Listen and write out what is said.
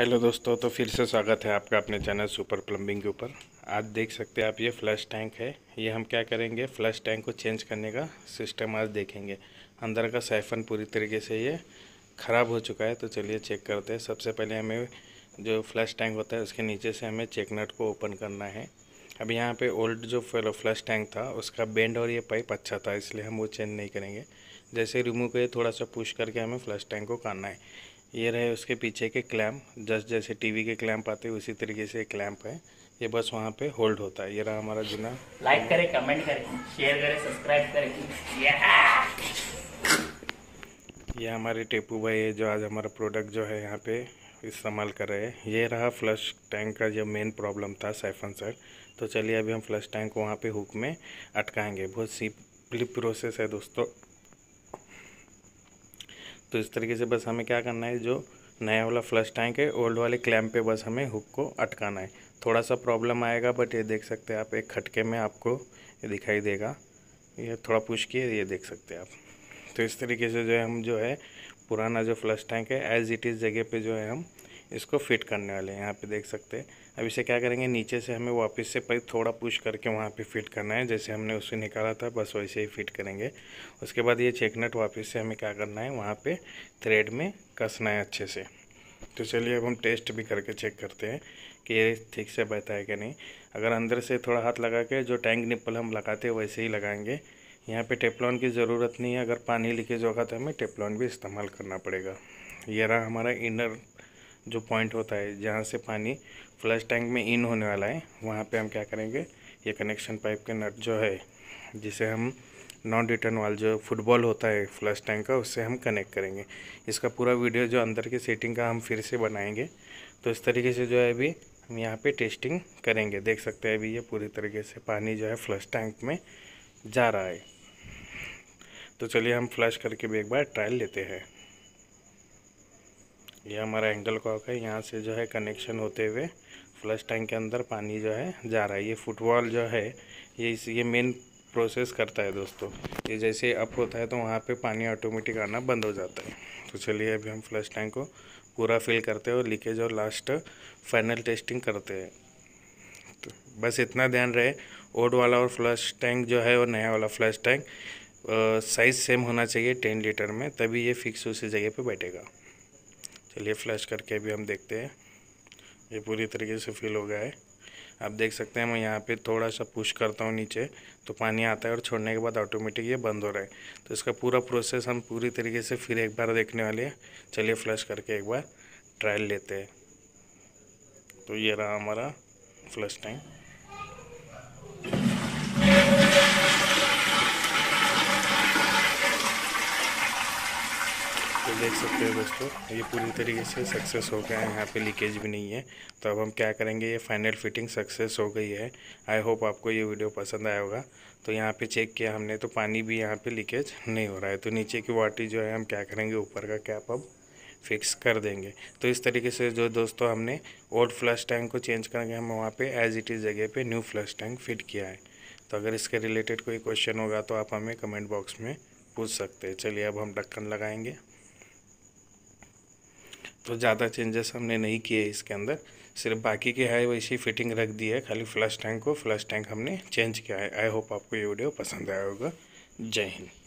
hello दोस्तों तो फिर से स्वागत है आपका अपने चैनल सुपर प्लम्बिंग के ऊपर आज देख सकते हैं आप ये फ्लश टैंक है ये हम क्या करेंगे फ्लश टैंक को चेंज करने का सिस्टम आज देखेंगे अंदर का साइफन पूरी तरीके से ये ख़राब हो चुका है तो चलिए चेक करते हैं सबसे पहले हमें जो फ्लश टैंक होता है उसके नीचे से हमें चेकनट को ओपन करना है अब यहाँ पर ओल्ड जो फ्लश टैंक था उसका बेंड और ये पाइप अच्छा था इसलिए हम वो चेंज नहीं करेंगे जैसे रिमूव करिए थोड़ा सा पुश करके हमें फ्लश टैंक को करना है ये रहे उसके पीछे के क्लैम्प जस्ट जैसे टीवी के क्लैम्प आते हैं उसी तरीके से क्लैम्प है ये बस वहाँ पे होल्ड होता है ये रहा हमारा जिना लाइक करें कमेंट करें शेयर करें सब्सक्राइब करें ये हमारे टेपू भाई है जो आज हमारा प्रोडक्ट जो है यहाँ पे इस्तेमाल कर रहे हैं ये रहा फ्लश टैंक का जो मेन प्रॉब्लम था साइफन सर तो चलिए अभी हम फ्लश टैंक वहाँ पे हुक में अटकाएंगे बहुत सिंपली प्रोसेस है दोस्तों तो इस तरीके से बस हमें क्या करना है जो नया वाला फ्लश टैंक है ओल्ड वाले क्लैम्प पे बस हमें हुक को अटकाना है थोड़ा सा प्रॉब्लम आएगा बट ये देख सकते हैं आप एक खटके में आपको ये दिखाई देगा ये थोड़ा पुश किए ये देख सकते हैं आप तो इस तरीके से जो है हम जो है पुराना जो फ्लश टैंक है एज़ इट इज़ जगह पे जो है हम इसको फिट करने वाले हैं यहाँ पे देख सकते हैं अब इसे क्या करेंगे नीचे से हमें वापस से पर थोड़ा पुश करके वहाँ पे फिट करना है जैसे हमने उससे निकाला था बस वैसे ही फिट करेंगे उसके बाद ये चेक नट वापस से हमें क्या करना है वहाँ पे थ्रेड में कसना है अच्छे से तो चलिए अब हम टेस्ट भी करके चेक करते हैं कि ये ठीक से बहता है कि नहीं अगर अंदर से थोड़ा हाथ लगा के जो टैंक निप्पल हम लगाते हैं वैसे ही लगाएंगे यहाँ पे टेपलॉन की ज़रूरत नहीं है अगर पानी लीकेज होगा तो हमें टेपलॉन भी इस्तेमाल करना पड़ेगा ये रहा हमारा इनर जो पॉइंट होता है जहाँ से पानी फ्लश टैंक में इन होने वाला है वहाँ पे हम क्या करेंगे ये कनेक्शन पाइप के नट जो है जिसे हम नॉन रिटर्न वाल जो फुटबॉल होता है फ्लश टैंक का उससे हम कनेक्ट करेंगे इसका पूरा वीडियो जो अंदर की सेटिंग का हम फिर से बनाएंगे तो इस तरीके से जो है अभी हम यहाँ पे टेस्टिंग करेंगे देख सकते हैं अभी ये पूरी तरीके से पानी जो है फ्लश टैंक में जा रहा है तो चलिए हम फ्लश करके भी एक बार ट्रायल लेते हैं ये हमारा एंगल कॉक है यहाँ से जो है कनेक्शन होते हुए फ्लश टैंक के अंदर पानी जो है जा रहा है ये फुटबॉल जो है ये इस ये मेन प्रोसेस करता है दोस्तों ये जैसे अप होता है तो वहाँ पे पानी ऑटोमेटिक आना बंद हो जाता है तो चलिए अभी हम फ्लश टैंक को पूरा फिल करते हैं और लीकेज और लास्ट फाइनल टेस्टिंग करते हैं तो बस इतना ध्यान रहे ओड वाला और फ्लश टैंक जो है और नया वाला फ्लश टैंक साइज़ सेम होना चाहिए टेन लीटर में तभी ये फिक्स उसी जगह पर बैठेगा चलिए फ्लैश करके भी हम देखते हैं ये पूरी तरीके से फिल हो गया है आप देख सकते हैं मैं यहाँ पे थोड़ा सा पुश करता हूँ नीचे तो पानी आता है और छोड़ने के बाद ऑटोमेटिक ये बंद हो रहा है तो इसका पूरा प्रोसेस हम पूरी तरीके से फिर एक बार देखने वाले हैं चलिए फ्लश करके एक बार ट्रायल लेते हैं तो ये रहा हमारा फ्लश टैंक तो देख सकते हो दोस्तों ये पूरी तरीके से सक्सेस हो गया है यहाँ पे लीकेज भी नहीं है तो अब हम क्या करेंगे ये फाइनल फिटिंग सक्सेस हो गई है आई होप आपको ये वीडियो पसंद आया होगा तो यहाँ पे चेक किया हमने तो पानी भी यहाँ पे लीकेज नहीं हो रहा है तो नीचे की वाटी जो है हम क्या करेंगे ऊपर का कैप अब फिक्स कर देंगे तो इस तरीके से जो दोस्तों हमने ओल्ड फ्लश टैंक को चेंज करके हम वहाँ पर एज इट इज़ जगह पर न्यू फ्लश टैंक फिट किया है तो अगर इसके रिलेटेड कोई क्वेश्चन होगा तो आप हमें कमेंट बॉक्स में पूछ सकते हैं चलिए अब हम ढक्कन लगाएंगे तो ज़्यादा चेंजेस हमने नहीं किए इसके अंदर सिर्फ बाकी के है ही फिटिंग रख दी है खाली फ्लश टैंक को फ्लश टैंक हमने चेंज किया है आई होप आपको ये वीडियो पसंद आया होगा जय हिंद